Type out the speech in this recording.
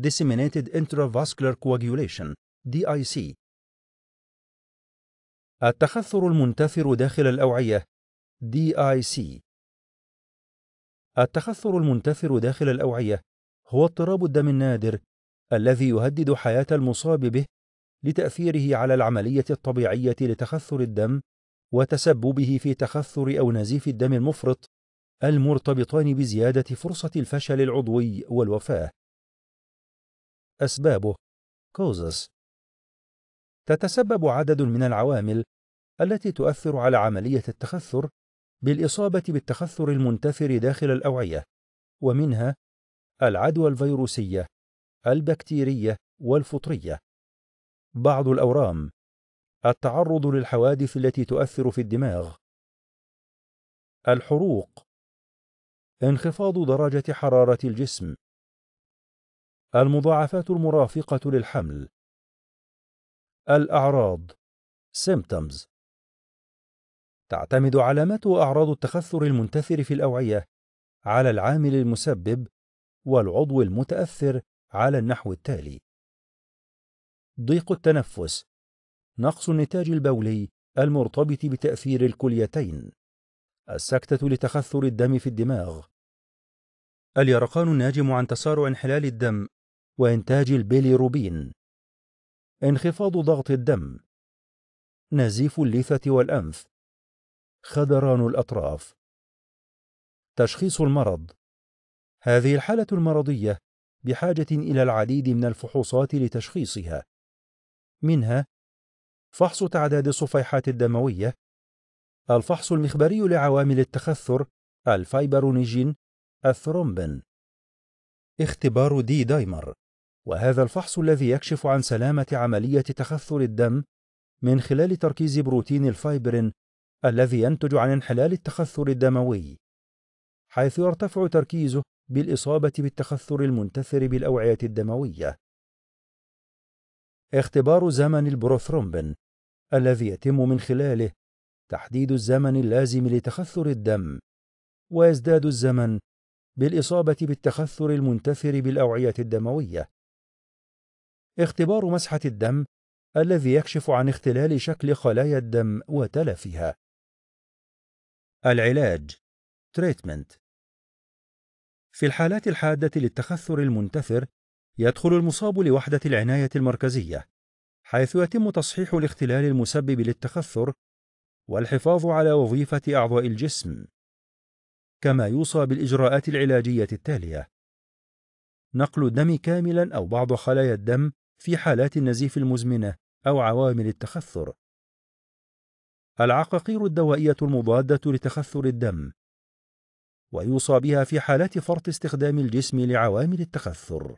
disseminated intravascular coagulation DIC التخثر المنتثر داخل الأوعية DIC التخثر المنتثر داخل الأوعية هو اضطراب الدم النادر الذي يهدد حياة المصاب به لتأثيره على العملية الطبيعية لتخثر الدم وتسببه في تخثر أو نزيف الدم المفرط المرتبطان بزيادة فرصة الفشل العضوي والوفاة أسبابه causes تتسبب عدد من العوامل التي تؤثر على عملية التخثر بالإصابة بالتخثر المنتثر داخل الأوعية ومنها العدوى الفيروسية البكتيرية والفطرية بعض الأورام التعرض للحوادث التي تؤثر في الدماغ الحروق انخفاض درجة حرارة الجسم المضاعفات المرافقة للحمل الأعراض symptoms تعتمد علامات وأعراض التخثر المنتثر في الأوعية على العامل المسبب والعضو المتأثر على النحو التالي: ضيق التنفس، نقص النتاج البولي المرتبط بتأثير الكليتين، السكتة لتخثر الدم في الدماغ، اليرقان الناجم عن تسارع انحلال الدم وإنتاج البيليروبين انخفاض ضغط الدم نزيف الليثة والأنف خدران الأطراف تشخيص المرض هذه الحالة المرضية بحاجة إلى العديد من الفحوصات لتشخيصها منها فحص تعداد الصفيحات الدموية الفحص المخبري لعوامل التخثر الفايبرونيجين الثرومبين اختبار دي دايمر وهذا الفحص الذي يكشف عن سلامة عملية تخثر الدم من خلال تركيز بروتين الفايبرين الذي ينتج عن انحلال التخثر الدموي حيث يرتفع تركيزه بالإصابة بالتخثر المنتثر بالأوعية الدموية اختبار زمن البروثرومبين الذي يتم من خلاله تحديد الزمن اللازم لتخثر الدم ويزداد الزمن بالإصابة بالتخثر المنتثر بالأوعية الدموية اختبار مسحة الدم الذي يكشف عن اختلال شكل خلايا الدم وتلفها. العلاج تريتمنت في الحالات الحادة للتخثر المنتثر يدخل المصاب لوحدة العناية المركزية حيث يتم تصحيح الاختلال المسبب للتخثر والحفاظ على وظيفة أعضاء الجسم كما يوصى بالإجراءات العلاجية التالية نقل الدم كاملا أو بعض خلايا الدم في حالات النزيف المزمنة أو عوامل التخثر. العقاقير الدوائية المضادة لتخثر الدم ويوصى بها في حالات فرط استخدام الجسم لعوامل التخثر